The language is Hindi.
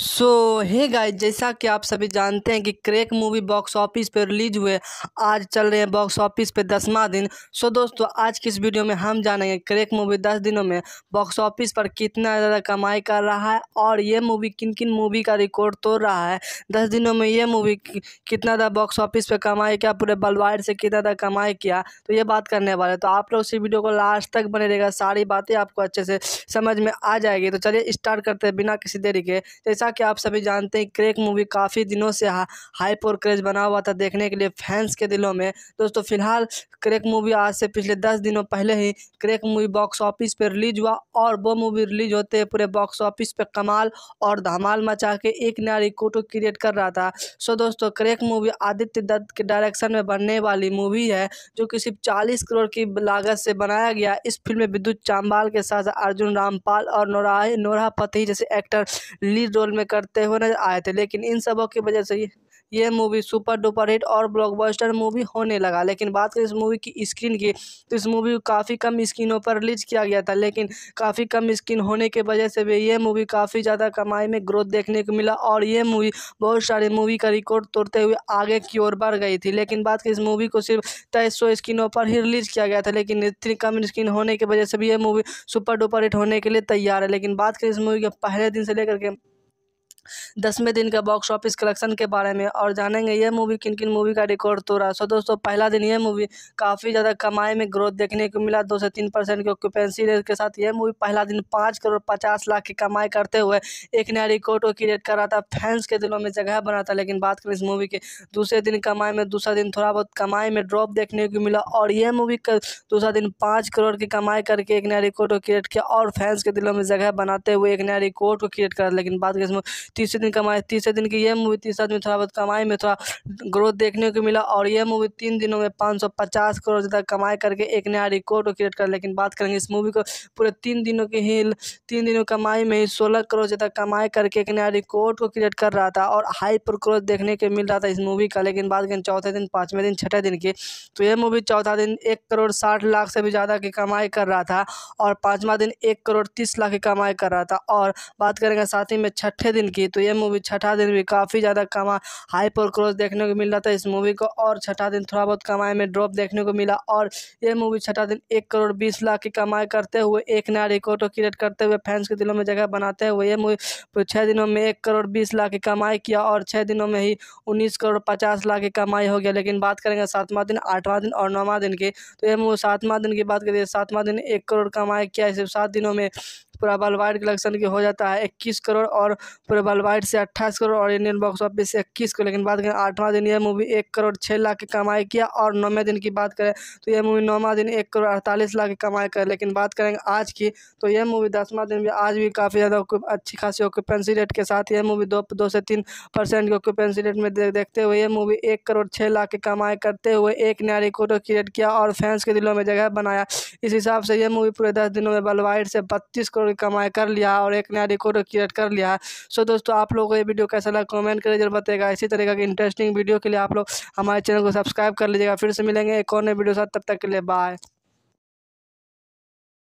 सो हे गाइस जैसा कि आप सभी जानते हैं कि क्रेक मूवी बॉक्स ऑफिस पर रिलीज हुए आज चल रहे हैं बॉक्स ऑफिस पे दसवा दिन सो दोस्तों आज की इस वीडियो में हम जानेंगे क्रेक मूवी दस दिनों में बॉक्स ऑफिस पर कितना ज़्यादा कमाई कर रहा है और ये मूवी किन किन मूवी का रिकॉर्ड तोड़ रहा है दस दिनों में ये मूवी कितना ज़्यादा बॉक्स ऑफिस पर कमाई किया पूरे बलवाइड से कितना ज़्यादा कमाई किया तो ये बात करने वाले तो आप लोग इसी वीडियो को लास्ट तक बने रहेगा सारी बातें आपको अच्छे से समझ में आ जाएगी तो चलिए स्टार्ट करते हैं बिना किसी देरी के जैसे जैसा कि आप सभी जानते हैं क्रेक मूवी काफ़ी दिनों से हा, हाइप और क्रेज बना हुआ था देखने के लिए फैंस के दिलों में दोस्तों फिलहाल क्रेक मूवी आज से पिछले दस दिनों पहले ही क्रेक मूवी बॉक्स ऑफिस पर रिलीज हुआ और वो मूवी रिलीज होते पूरे बॉक्स ऑफिस पर कमाल और धमाल मचा के एक नया रिकॉर्ड क्रिएट कर रहा था सो दोस्तों क्रेक मूवी आदित्य दत्त के डायरेक्शन में बनने वाली मूवी है जो कि सिर्फ चालीस करोड़ की लागत से बनाया गया इस फिल्म में विद्युत चाम्बाल के साथ अर्जुन रामपाल और नोरा नोरा फतेही जैसे एक्टर लीड रोल में करते हुए नजर आए थे लेकिन इन सबों की वजह से ये मूवी सुपर डुपर हिट और ब्लॉकबस्टर मूवी होने लगा लेकिन बात करें इस मूवी की स्क्रीन की तो इस मूवी को काफ़ी कम स्क्रीनों पर रिलीज किया गया था लेकिन काफ़ी कम स्क्रीन होने की वजह से भी ये मूवी काफ़ी ज़्यादा कमाई में ग्रोथ देखने को मिला और ये मूवी बहुत सारे मूवी का रिकॉर्ड तोड़ते हुए आगे की ओर बढ़ गई थी लेकिन बात करें इस मूवी को सिर्फ तेईस सौ स्क्रीनों पर ही रिलीज किया गया था लेकिन इतनी कम स्क्रीन होने की वजह से भी ये मूवी सुपर डुपर हिट होने के लिए तैयार है लेकिन बात करें इस मूवी के पहले दिन से लेकर के दसवें दिन का बॉक्स ऑफिस कलेक्शन के बारे में और जानेंगे यह मूवी किन किन मूवी का रिकॉर्ड तोड़ा सो दोस्तों पहला दिन यह मूवी काफ़ी ज़्यादा कमाई में ग्रोथ देखने को मिला दो से तीन परसेंट की ऑक्यूपेंसी रेट के साथ यह मूवी पहला दिन पाँच करोड़ पचास लाख की कमाई करते हुए एक नया रिकॉर्ड को क्रिएट कर रहा था फैंस के दिलों में जगह बना था लेकिन बात करें इस मूवी के दूसरे दिन कमाई में दूसरा दिन थोड़ा बहुत कमाई में ड्रॉप देखने को मिला और यह मूवी दूसरा दिन पाँच करोड़ की कमाई करके एक नया रिकॉर्ड को क्रिएट किया और फैंस के दिलों में जगह बनाते हुए एक नया रिकॉर्ड को क्रिएट करा लेकिन बात करें इसमें तीसरे दिन कमाए तीसरे दिन की यह मूवी तीसरा दिन थोड़ा बहुत कमाई में थोड़ा ग्रोथ देखने को मिला और यह मूवी तीन दिनों में पाँच करोड़ ज़्यादा कमाई करके एक नया रिकॉर्ड क्रिएट कर लेकिन बात करेंगे इस मूवी को पूरे तीन दिनों की ही तीन दिनों कमाई में ही सोलह करोड़ ज़्यादा कमाई करके एक नया रिकॉर्ड को क्रिएट कर रहा था और हाई पर क्रोध देखने को मिल रहा था इस मूवी का लेकिन बात करें चौथे दिन पाँचवें दिन छठे दिन की तो यह मूवी चौथा दिन एक करोड़ साठ लाख से भी ज़्यादा की कमाई कर रहा था और पाँचवा दिन एक करोड़ तीस लाख की कमाई कर रहा था और बात करेंगे साथ ही में छठे दिन की थी तो यह मूवी छठा दिन भी काफ़ी ज़्यादा कमा हाई पर क्रॉस देखने को मिल रहा था इस मूवी को और छठा दिन थोड़ा बहुत कमाई में ड्रॉप देखने को मिला और यह मूवी छठा दिन एक करोड़ बीस लाख की कमाई करते हुए एक नया रिकॉर्ड क्रिएट करते हुए फैंस के दिलों में जगह बनाते हुए यह मूवी छः दिनों में एक करोड़ बीस लाख की कमाई किया और छः दिनों में ही उन्नीस करोड़ पचास लाख की कमाई हो गया लेकिन बात करेंगे सातवां दिन आठवां दिन और नौवां दिन की तो यह मूवी सातवां दिन की बात करिए सातवां दिन एक करोड़ कमाई किया सिर्फ सात दिनों में पूरा कलेक्शन की हो जाता है इक्कीस करोड़ और पूरे से अट्ठाईस करोड़ और इंडियन बॉक्स ऑफिस से इक्कीस करोड़ लेकिन बात करें आठवां दिन यह मूवी एक करोड़ छः लाख की कमाई किया और नौवें दिन की बात करें तो यह मूवी नौवा दिन एक करोड़ अड़तालीस लाख की कमाई करें लेकिन बात करेंगे आज की तो यह मूवी दसवां दिन भी आज भी काफ़ी ज़्यादा अच्छी खासी ऑक्यूपेंसी रेट के साथ यह मूवी दो दो से तीन परसेंट की ऑक्यूपेंसी रेट में देखते हुए यह मूवी एक करोड़ छः लाख की कमाई करते हुए एक नया रिकॉर्ड क्रिएट किया और फैंस के दिलों में जगह बनाया इस हिसाब से यह मूवी पूरे दस दिनों में बलवाइट से बत्तीस करोड़ भी कमाई कर लिया और एक नया रिकॉर्ड क्रिएट कर लिया है सो दोस्तों आप लोगों को ये वीडियो कैसा लगा कमेंट करके जरूर बताएगा इसी तरीके की इंटरेस्टिंग वीडियो के लिए आप लोग हमारे चैनल को सब्सक्राइब कर लीजिएगा फिर से मिलेंगे एक और नए वीडियो साथ तब तक के लिए बाय